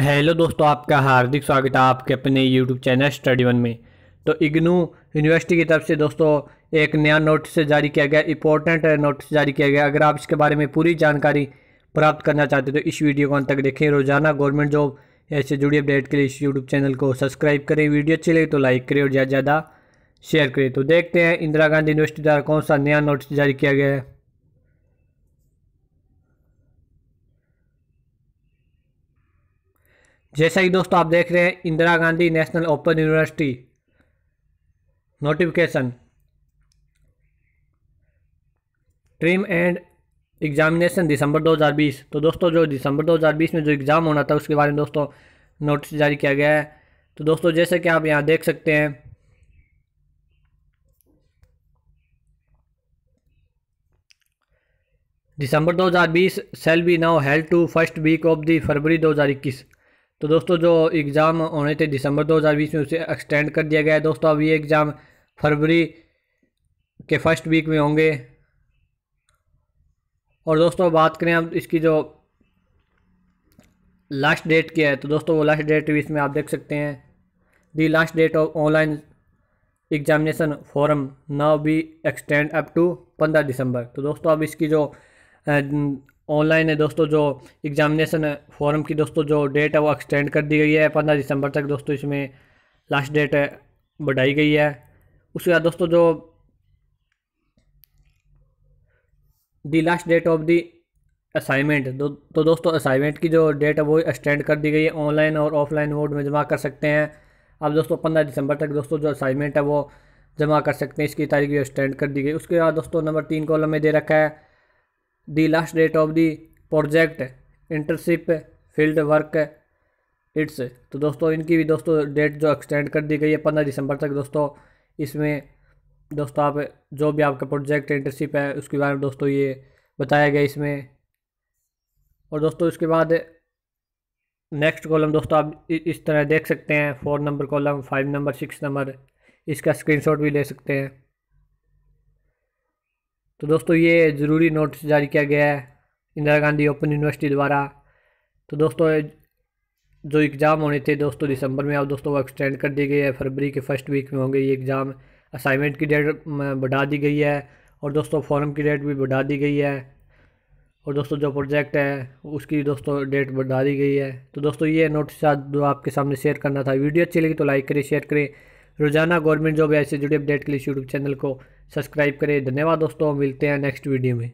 hello दोस्तों आपका हार्दिक स्वागत है आपके अपने यूट्यूब चैनल स्टडी वन में तो इग्नू यूनिवर्सिटी की तरफ से दोस्तों एक नया नोटिस जारी किया गया इंपॉर्टेंट नोटिस जारी किया गया अगर आप इसके बारे में पूरी जानकारी प्राप्त करना चाहते हो तो इस वीडियो को अंत तक देखें रोजाना गवर्नमेंट जॉब ऐसे जुड़ी अपडेट के लिए इस यूट्यूब चैनल को सब्सक्राइब करें वीडियो अच्छी लगे तो लाइक करें और ज़्यादा से ज़्यादा शेयर करें तो देखते हैं इंदिरा गांधी यूनिवर्सिटी द्वारा कौन सा नया नोटिस जारी किया गया है जैसा कि दोस्तों आप देख रहे हैं Indira Gandhi national open university notification term end examination December 2020 तो दोस्तों जो दिसंबर 2020 में जो एग्ज़ाम होना था उसके बारे में दोस्तों नोटिस जारी किया गया है तो दोस्तों जैसे कि आप यहाँ देख सकते हैं December 2020 shall be now held to first week of the February 2021 तो दोस्तों जो एग्ज़ाम होने थे दिसंबर 2020 में उसे एक्सटेंड कर दिया गया है दोस्तों अब ये एग्ज़ाम फरवरी के फर्स्ट वीक में होंगे और दोस्तों बात करें अब इसकी जो लास्ट डेट की है तो दोस्तों वो लास्ट डेट भी इसमें आप देख सकते हैं the last date of online examination form now be extend up to पंद्रह दिसंबर तो दोस्तों अब इसकी जो ऑनलाइन है दोस्तों जो एग्जामिनेशन फॉर्म की दोस्तों जो डेट है वो एक्सटेंड कर दी गई है पंद्रह दिसंबर तक दोस्तों इसमें लास्ट डेट बढ़ाई गई है उसके बाद दोस्तों जो the last date of the assignment दो, तो दोस्तों असाइनमेंट की जो डेट है वो एक्सटेंड कर दी गई है ऑनलाइन और ऑफलाइन मोड में जमा कर सकते हैं अब दोस्तों पंद्रह दिसंबर तक दोस्तों जो असाइनमेंट है वो जमा कर सकते हैं इसकी तारीख भी एक्सटेंड कर दी गई उसके बाद दोस्तों नंबर तीन कॉलम में दे रखा है the last date of the project internship field work it's तो दोस्तों इनकी भी दोस्तों डेट जो एक्सटेंड कर दी गई है पंद्रह दिसंबर तक दोस्तों इसमें दोस्तों आप जो भी आपका प्रोजेक्ट इंटर्नशिप है उसके बारे में दोस्तों ये बताया गया इसमें और दोस्तों इसके बाद नेक्स्ट कॉलम दोस्तों आप इस तरह देख सकते हैं four number column five number six number इसका स्क्रीनशॉट भी ले सकते हैं तो दोस्तों ये ज़रूरी नोटिस जारी किया गया है इंदिरा गांधी ओपन यूनिवर्सिटी द्वारा तो दोस्तों जो एग्ज़ाम होने थे दोस्तों दिसंबर में अब दोस्तों वो एक्सटेंड कर दिए गए हैं फरवरी के फर्स्ट वीक में होंगे ये एग्ज़ाम असाइनमेंट की डेट बढ़ा दी गई है और दोस्तों फॉर्म की डेट भी बढ़ा दी गई है और दोस्तों जो प्रोजेक्ट है उसकी दोस्तों डेट बढ़ा दी गई है तो दोस्तों ये नोटिस आज जो आपके सामने शेयर करना था वीडियो अच्छी लगी तो लाइक करें शेयर करें रोज़ाना गवर्नमेंट जॉब ऐसे जुड़े अपडेट के लिए यूट्यूब चैनल को सब्सक्राइब करें धन्यवाद दोस्तों मिलते हैं नेक्स्ट वीडियो में